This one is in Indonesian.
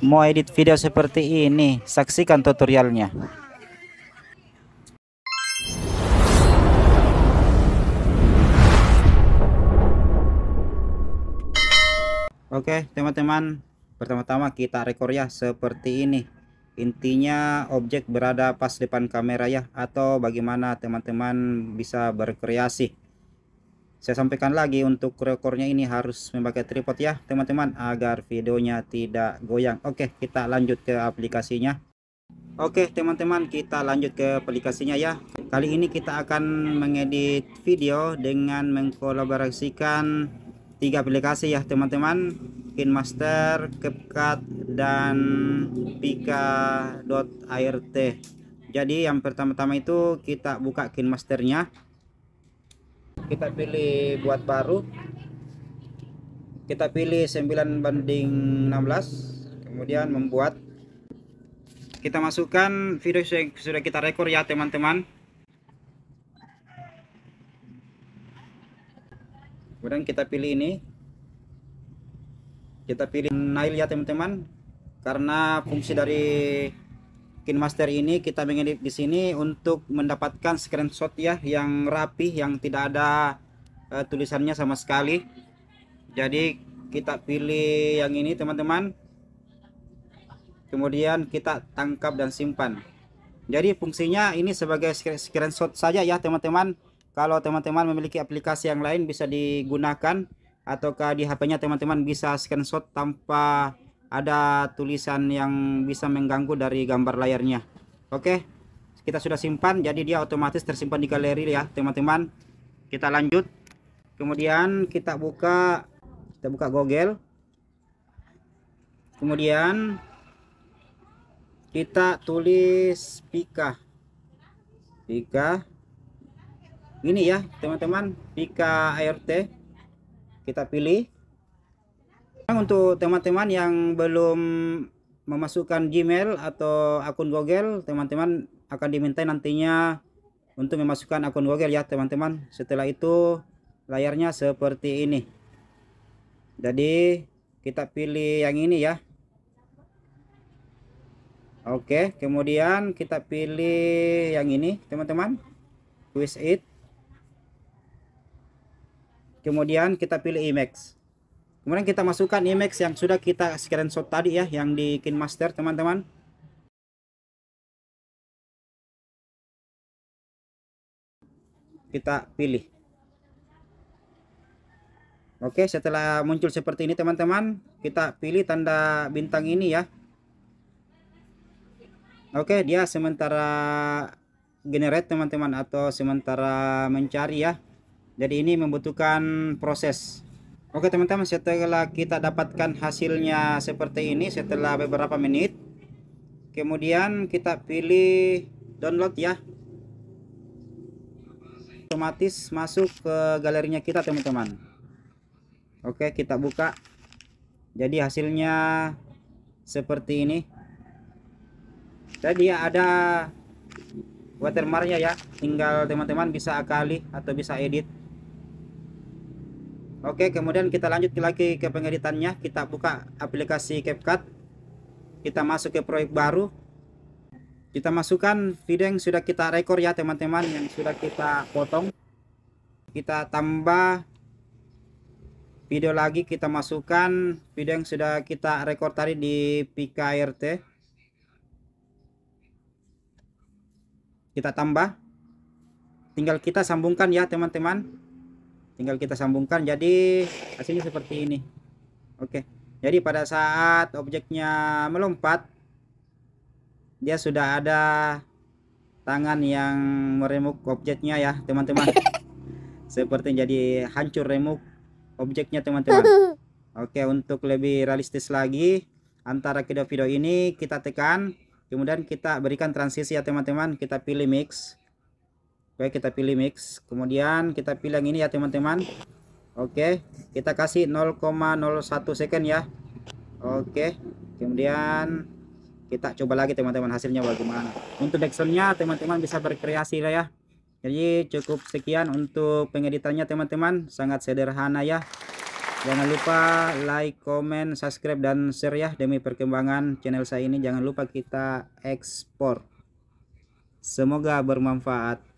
mau edit video seperti ini saksikan tutorialnya Oke teman-teman pertama-tama kita rekor ya seperti ini intinya objek berada pas depan kamera ya atau bagaimana teman-teman bisa berkreasi saya sampaikan lagi untuk rekornya ini harus memakai tripod ya teman-teman agar videonya tidak goyang oke kita lanjut ke aplikasinya oke teman-teman kita lanjut ke aplikasinya ya kali ini kita akan mengedit video dengan mengkolaborasikan tiga aplikasi ya teman-teman Kinmaster, CapCut, dan Pika.art jadi yang pertama-tama itu kita buka Kinmasternya kita pilih buat baru kita pilih 9 banding 16 kemudian membuat kita masukkan video yang sudah kita rekor ya teman-teman kemudian kita pilih ini kita pilih nail ya teman-teman karena fungsi dari Kin Master ini kita mengedit di sini untuk mendapatkan screenshot ya yang rapi yang tidak ada uh, tulisannya sama sekali. Jadi kita pilih yang ini teman-teman. Kemudian kita tangkap dan simpan. Jadi fungsinya ini sebagai screenshot saja ya teman-teman. Kalau teman-teman memiliki aplikasi yang lain bisa digunakan ataukah di HP-nya teman-teman bisa screenshot tanpa ada tulisan yang bisa mengganggu dari gambar layarnya oke kita sudah simpan jadi dia otomatis tersimpan di galeri ya teman-teman kita lanjut kemudian kita buka kita buka Google kemudian kita tulis pika pika ini ya teman-teman pika ART kita pilih untuk teman-teman yang belum memasukkan Gmail atau akun Google, teman-teman akan diminta nantinya untuk memasukkan akun Google ya teman-teman. Setelah itu layarnya seperti ini. Jadi kita pilih yang ini ya. Oke, kemudian kita pilih yang ini teman-teman. Quiz it. Kemudian kita pilih image kemudian kita masukkan image yang sudah kita screenshot tadi ya yang di KinMaster teman-teman kita pilih Oke setelah muncul seperti ini teman-teman kita pilih tanda bintang ini ya Oke dia sementara generate teman-teman atau sementara mencari ya jadi ini membutuhkan proses Oke teman-teman setelah kita dapatkan hasilnya seperti ini setelah beberapa menit kemudian kita pilih download ya otomatis masuk ke galerinya kita teman-teman Oke kita buka jadi hasilnya seperti ini tadi ada watermarknya ya tinggal teman-teman bisa akali atau bisa edit Oke, kemudian kita lanjut lagi ke pengeditannya. Kita buka aplikasi CapCut. Kita masuk ke proyek baru. Kita masukkan video yang sudah kita rekor ya teman-teman, yang sudah kita potong. Kita tambah video lagi, kita masukkan video yang sudah kita rekor tadi di PKRT. Kita tambah. Tinggal kita sambungkan ya teman-teman tinggal kita sambungkan jadi hasilnya seperti ini oke jadi pada saat objeknya melompat dia sudah ada tangan yang meremuk objeknya ya teman-teman seperti jadi hancur remuk objeknya teman-teman oke untuk lebih realistis lagi antara video video ini kita tekan kemudian kita berikan transisi ya teman-teman kita pilih mix Oke, kita pilih mix. Kemudian kita pilih yang ini ya teman-teman. Oke, kita kasih 0,01 second ya. Oke, kemudian kita coba lagi teman-teman hasilnya bagaimana. Untuk backsoundnya teman-teman bisa berkreasi lah ya. Jadi cukup sekian untuk pengeditannya teman-teman. Sangat sederhana ya. Jangan lupa like, comment, subscribe, dan share ya demi perkembangan channel saya ini. Jangan lupa kita ekspor. Semoga bermanfaat.